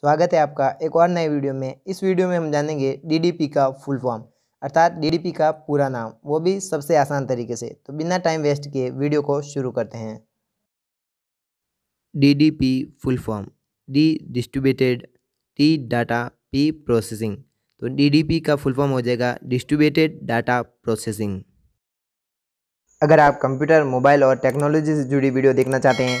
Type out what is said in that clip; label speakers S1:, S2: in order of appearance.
S1: स्वागत है आपका एक और नए वीडियो में इस वीडियो में हम जानेंगे डीडीपी का फुल फॉर्म अर्थात डीडीपी का पूरा नाम वो भी सबसे आसान तरीके से तो बिना टाइम वेस्ट किए वीडियो को शुरू करते हैं DDP full form D distributed T data P processing तो डीडीपी का फुल फॉर्म हो जाएगा डिस्ट्रीब्यूटेड डाटा प्रोसेसिंग अगर आप कंप्यूटर मोबाइल और टेक्नोलॉजी से जुड़ी वीडियो देखना चाहते हैं